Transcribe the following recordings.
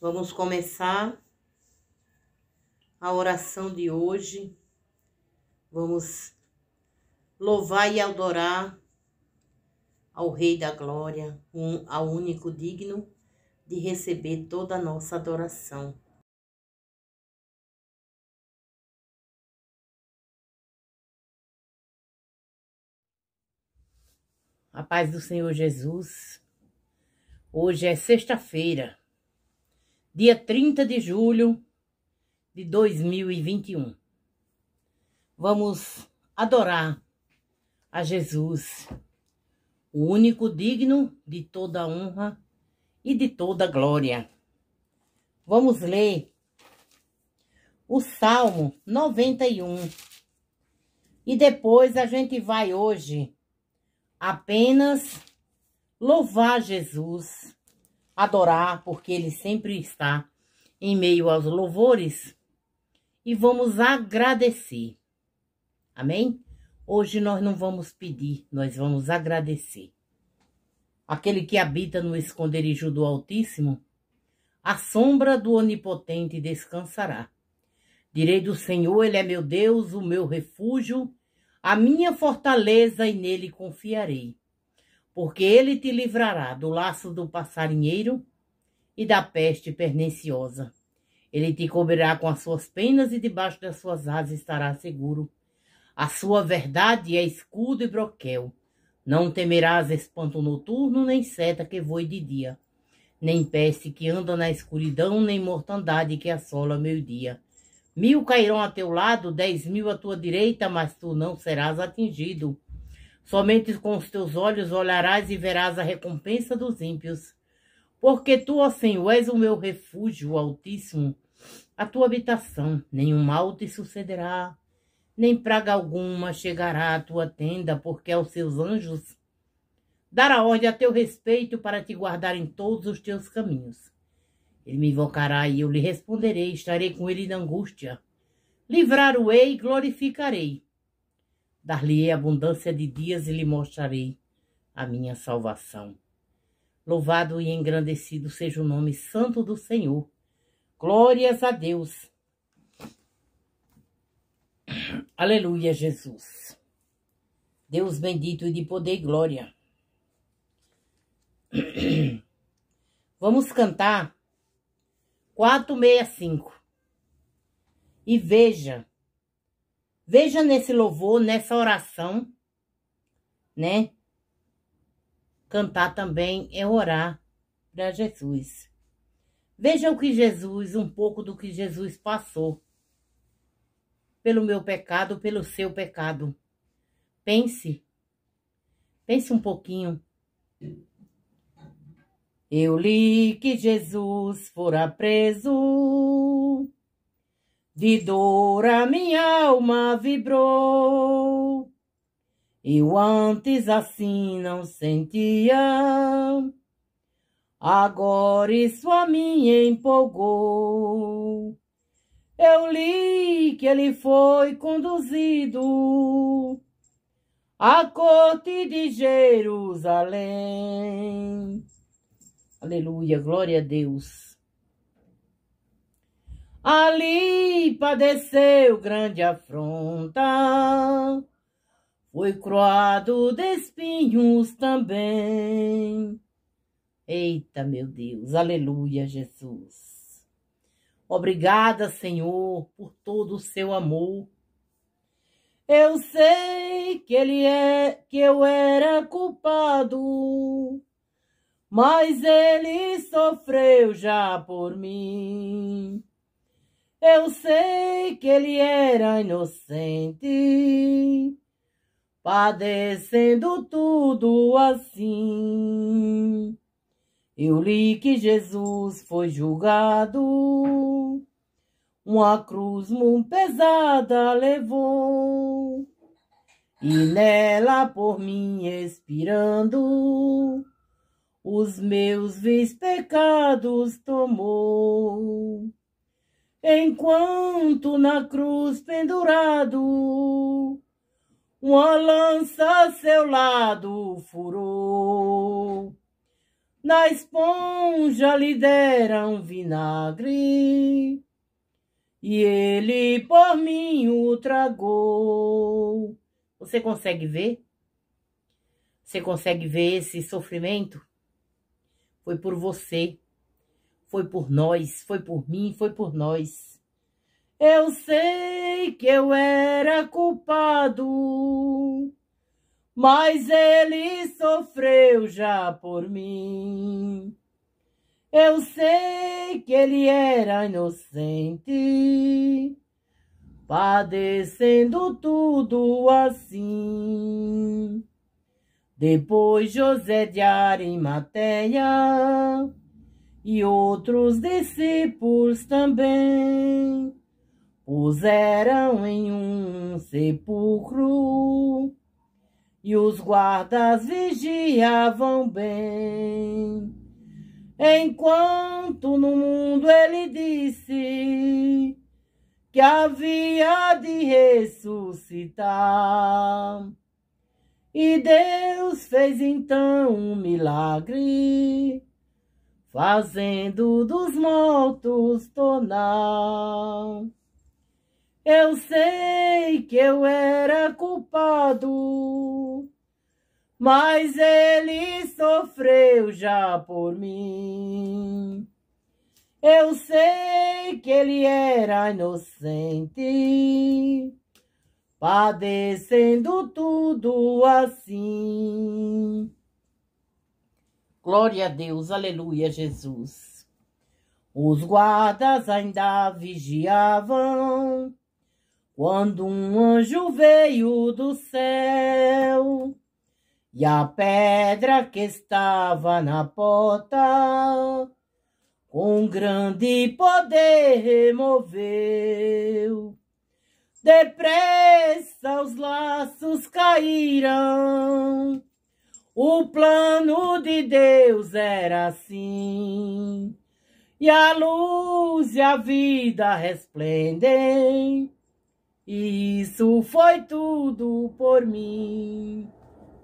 Vamos começar a oração de hoje. Vamos louvar e adorar ao Rei da Glória, um, ao único digno de receber toda a nossa adoração. A paz do Senhor Jesus. Hoje é sexta-feira, dia 30 de julho de 2021. Vamos adorar a Jesus, o único digno de toda honra e de toda glória. Vamos ler o Salmo 91. E depois a gente vai hoje apenas louvar Jesus adorar, porque ele sempre está em meio aos louvores. E vamos agradecer. Amém? Hoje nós não vamos pedir, nós vamos agradecer. Aquele que habita no esconderijo do Altíssimo, a sombra do Onipotente descansará. Direi do Senhor, Ele é meu Deus, o meu refúgio, a minha fortaleza, e nele confiarei porque ele te livrará do laço do passarinheiro e da peste perniciosa. Ele te cobrirá com as suas penas e debaixo das suas asas estará seguro. A sua verdade é escudo e broquel. Não temerás espanto noturno, nem seta que voe de dia, nem peste que anda na escuridão, nem mortandade que assola meio-dia. Mil cairão a teu lado, dez mil à tua direita, mas tu não serás atingido Somente com os teus olhos olharás e verás a recompensa dos ímpios. Porque tu, ó Senhor, és o meu refúgio altíssimo, a tua habitação. Nenhum mal te sucederá, nem praga alguma chegará à tua tenda, porque aos seus anjos dará ordem a teu respeito para te guardar em todos os teus caminhos. Ele me invocará e eu lhe responderei, estarei com ele na angústia. Livrar-o-ei e glorificarei. Dar-lhe-ei abundância de dias e lhe mostrarei a minha salvação. Louvado e engrandecido seja o nome santo do Senhor. Glórias a Deus. Aleluia, Jesus. Deus bendito e de poder e glória. Vamos cantar 465. E veja Veja nesse louvor, nessa oração, né? Cantar também é orar para Jesus. Veja o que Jesus, um pouco do que Jesus passou. Pelo meu pecado, pelo seu pecado. Pense. Pense um pouquinho. Eu li que Jesus fora preso de dor a minha alma vibrou. Eu antes assim não sentia. Agora isso a mim empolgou. Eu li que ele foi conduzido à corte de Jerusalém. Aleluia, glória a Deus. Ali padeceu grande afronta, foi croado de espinhos também. Eita, meu Deus, aleluia, Jesus. Obrigada, Senhor, por todo o seu amor. Eu sei que ele é que eu era culpado, mas ele sofreu já por mim. Eu sei que ele era inocente, padecendo tudo assim. Eu li que Jesus foi julgado, uma cruz muito pesada levou, e nela por mim expirando, os meus vis pecados tomou enquanto na cruz pendurado, uma lança a seu lado furou. Na esponja lhe deram vinagre, e ele por mim o tragou. Você consegue ver? Você consegue ver esse sofrimento? Foi por você foi por nós, foi por mim, foi por nós. Eu sei que eu era culpado, mas ele sofreu já por mim. Eu sei que ele era inocente, padecendo tudo assim. Depois José de Arimateia e outros discípulos também puseram em um sepulcro e os guardas vigiavam bem. Enquanto no mundo ele disse que havia de ressuscitar. E Deus fez então um milagre fazendo dos mortos tornar. Eu sei que eu era culpado, mas ele sofreu já por mim. Eu sei que ele era inocente, padecendo tudo assim. Glória a Deus, aleluia, Jesus. Os guardas ainda vigiavam quando um anjo veio do céu e a pedra que estava na porta com grande poder removeu. Depressa os laços caíram o plano de Deus era assim, e a luz e a vida resplendem, e isso foi tudo por mim.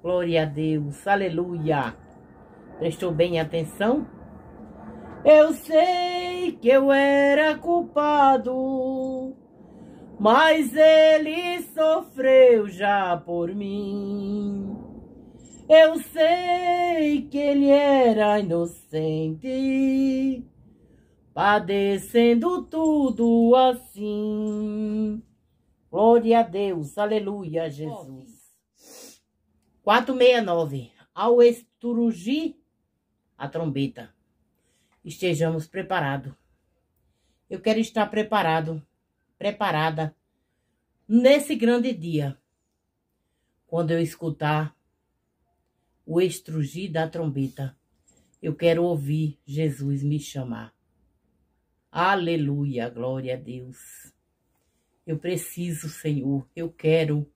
Glória a Deus, aleluia. Prestou bem atenção? Eu sei que eu era culpado, mas ele sofreu já por mim. Eu sei que ele era inocente, padecendo tudo assim. Glória a Deus, aleluia, Jesus. 469. Ao esturugir a trombeta, estejamos preparados. Eu quero estar preparado, preparada, nesse grande dia, quando eu escutar o estrugir da trombeta. Eu quero ouvir Jesus me chamar. Aleluia, glória a Deus. Eu preciso, Senhor, eu quero,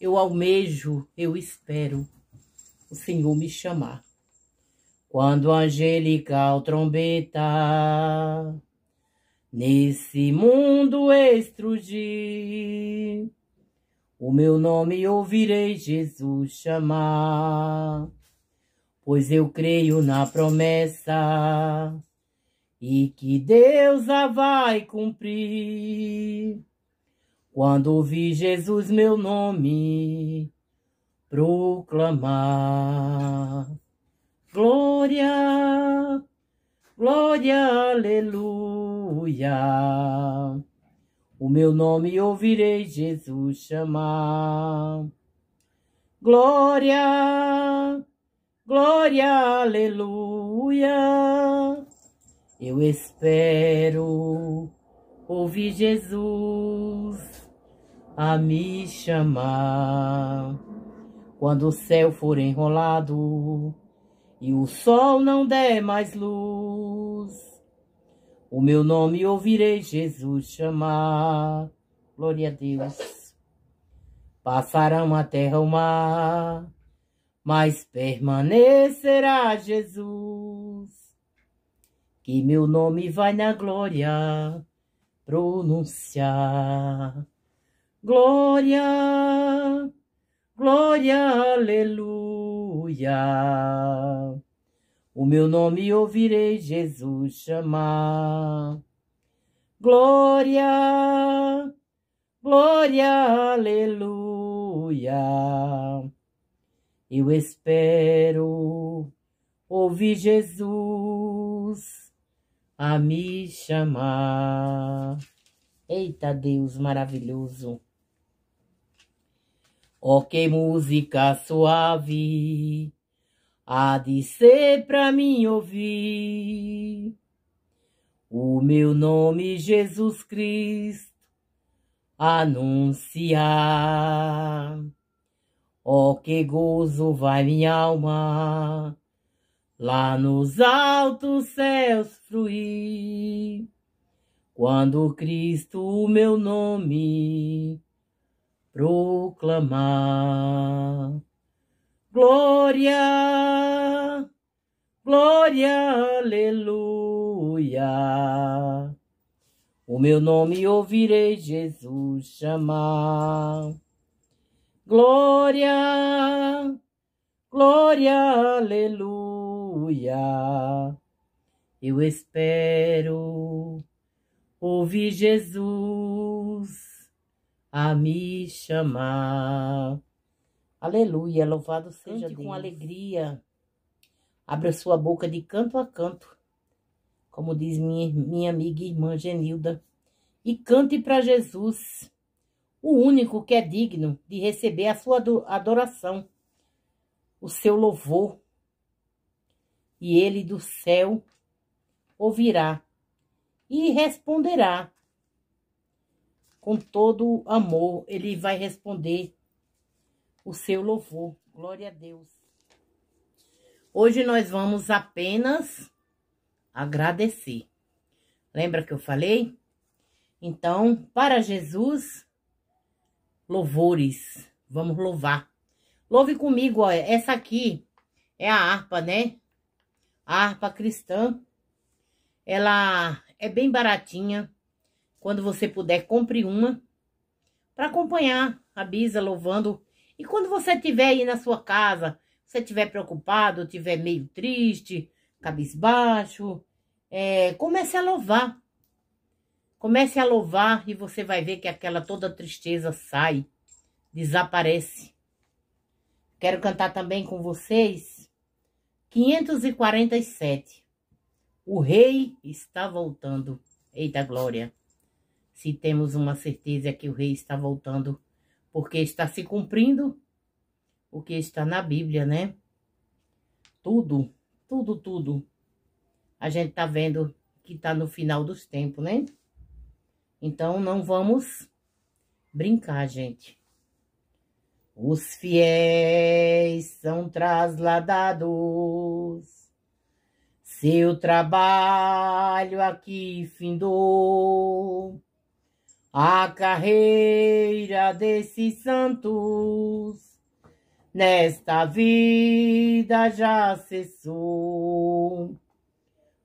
eu almejo, eu espero o Senhor me chamar. Quando angelical trombeta nesse mundo estrugir, o meu nome ouvirei Jesus chamar, pois eu creio na promessa e que Deus a vai cumprir. Quando ouvi Jesus meu nome proclamar, glória, glória, aleluia. O meu nome ouvirei Jesus chamar. Glória, glória, aleluia. Eu espero ouvir Jesus a me chamar. Quando o céu for enrolado e o sol não der mais luz, o meu nome ouvirei Jesus chamar. Glória a Deus. Passarão a terra o mar, mas permanecerá Jesus. Que meu nome vai na glória pronunciar. Glória, glória, aleluia. O meu nome ouvirei Jesus chamar. Glória, glória, aleluia. Eu espero ouvir Jesus a me chamar. Eita Deus maravilhoso. Ó oh, que música suave há de ser para mim ouvir. O meu nome Jesus Cristo anunciar. Ó oh, que gozo vai minha alma lá nos altos céus fruir. Quando Cristo o meu nome proclamar. Glória, glória, aleluia. O meu nome ouvirei Jesus chamar. Glória, glória, aleluia. Eu espero ouvir Jesus a me chamar. Aleluia, louvado seja Cante Deus. com alegria. Abra sua boca de canto a canto, como diz minha, minha amiga e irmã Genilda. E cante para Jesus, o único que é digno de receber a sua adoração, o seu louvor. E ele do céu ouvirá e responderá. Com todo amor, ele vai responder o seu louvor. Glória a Deus. Hoje nós vamos apenas agradecer. Lembra que eu falei? Então, para Jesus, louvores. Vamos louvar. Louve comigo, ó. Essa aqui é a harpa, né? A harpa cristã. Ela é bem baratinha. Quando você puder, compre uma para acompanhar a Bisa louvando e quando você estiver aí na sua casa, você estiver preocupado, estiver meio triste, cabisbaixo, é, comece a louvar. Comece a louvar e você vai ver que aquela toda tristeza sai, desaparece. Quero cantar também com vocês 547. O rei está voltando. Eita glória. Se temos uma certeza que o rei está voltando, porque está se cumprindo o que está na Bíblia, né? Tudo, tudo, tudo. A gente tá vendo que tá no final dos tempos, né? Então, não vamos brincar, gente. Os fiéis são trasladados, seu trabalho aqui findou a carreira desses santos nesta vida já cessou.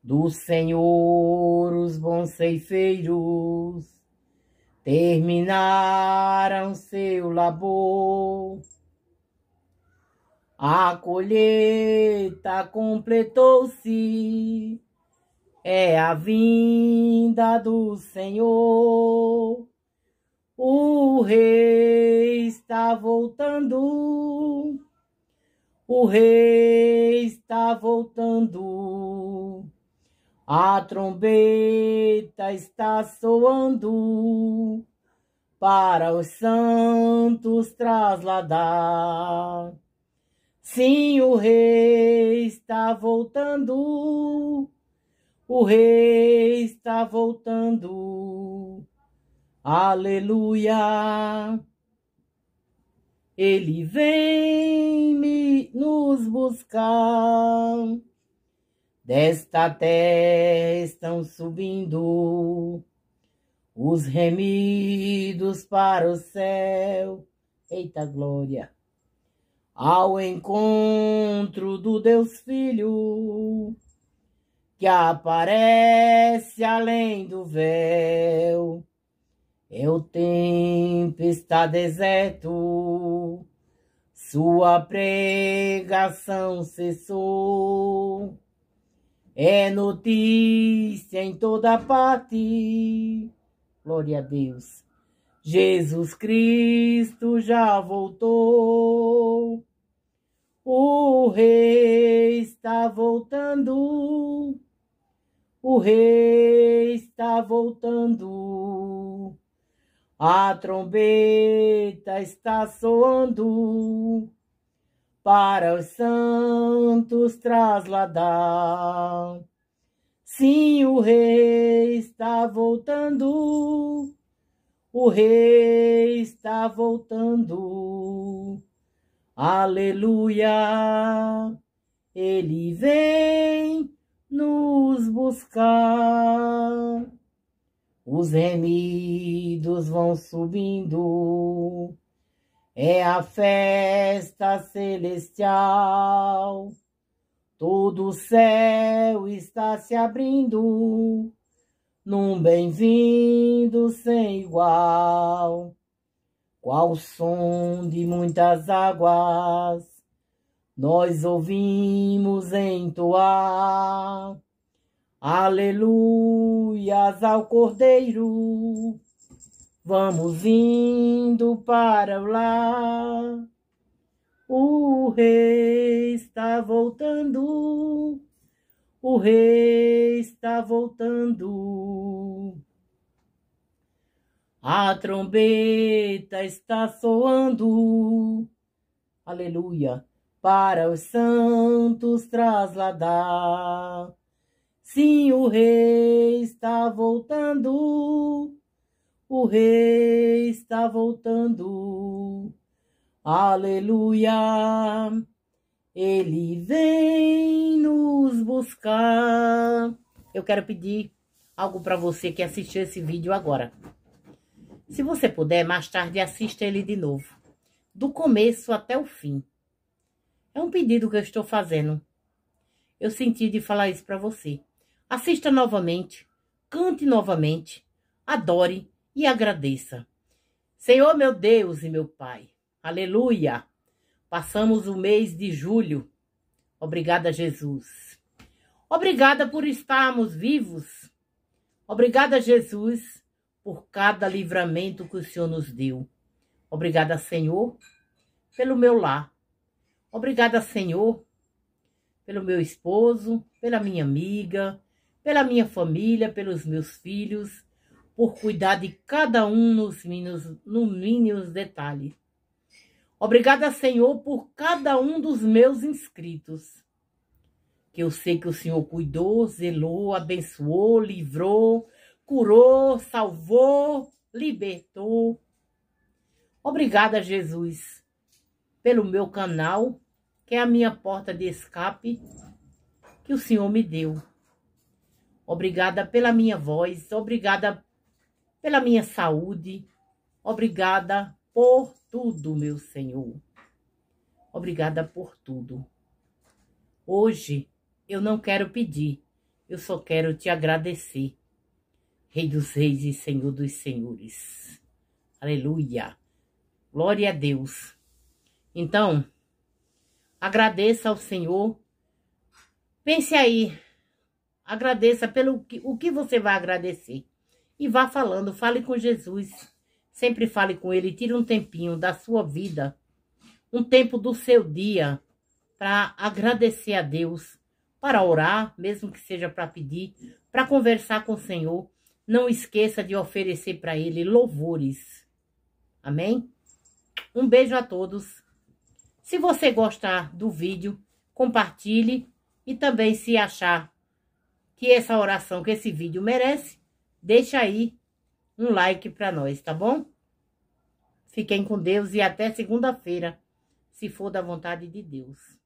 Do Senhor os bons ceifeiros terminaram seu labor. A colheita completou-se é a vinda do Senhor. O rei está voltando. O rei está voltando. A trombeta está soando para os santos trasladar. Sim, o rei está voltando o rei está voltando. Aleluia! Ele vem me, nos buscar. Desta terra estão subindo os remidos para o céu. Eita glória! Ao encontro do Deus Filho que aparece além do véu. É o tempo está deserto, sua pregação cessou. É notícia em toda parte. Glória a Deus. Jesus Cristo já voltou. O rei está voltando o rei está voltando. A trombeta está soando para os santos trasladar. Sim, o rei está voltando, o rei está voltando. Aleluia, ele vem nos buscar. Os remidos vão subindo, é a festa celestial. Todo o céu está se abrindo, num bem-vindo sem igual. Qual som de muitas águas nós ouvimos entoar aleluias ao Cordeiro. Vamos indo para lá. O rei está voltando. O rei está voltando. A trombeta está soando. Aleluia para os santos trasladar. Sim, o rei está voltando, o rei está voltando. Aleluia! Ele vem nos buscar. Eu quero pedir algo para você que assistiu esse vídeo agora. Se você puder, mais tarde assista ele de novo, do começo até o fim. É um pedido que eu estou fazendo. Eu senti de falar isso para você. Assista novamente, cante novamente, adore e agradeça. Senhor meu Deus e meu Pai, aleluia! Passamos o mês de julho. Obrigada, Jesus. Obrigada por estarmos vivos. Obrigada, Jesus, por cada livramento que o Senhor nos deu. Obrigada, Senhor, pelo meu lar. Obrigada, Senhor, pelo meu esposo, pela minha amiga, pela minha família, pelos meus filhos, por cuidar de cada um nos mínimos, no mínimos detalhes. Obrigada, Senhor, por cada um dos meus inscritos. Que eu sei que o Senhor cuidou, zelou, abençoou, livrou, curou, salvou, libertou. Obrigada, Jesus, pelo meu canal, que é a minha porta de escape que o Senhor me deu. Obrigada pela minha voz, obrigada pela minha saúde, obrigada por tudo, meu Senhor. Obrigada por tudo. Hoje eu não quero pedir, eu só quero te agradecer. Rei dos Reis e Senhor dos Senhores. Aleluia. Glória a Deus. Então, agradeça ao Senhor. Pense aí. Agradeça pelo que, o que você vai agradecer. E vá falando, fale com Jesus. Sempre fale com ele, tire um tempinho da sua vida, um tempo do seu dia para agradecer a Deus, para orar, mesmo que seja para pedir, para conversar com o Senhor. Não esqueça de oferecer para ele louvores. Amém? Um beijo a todos. Se você gostar do vídeo, compartilhe e também se achar que essa oração, que esse vídeo merece, deixa aí um like para nós, tá bom? Fiquem com Deus e até segunda-feira, se for da vontade de Deus.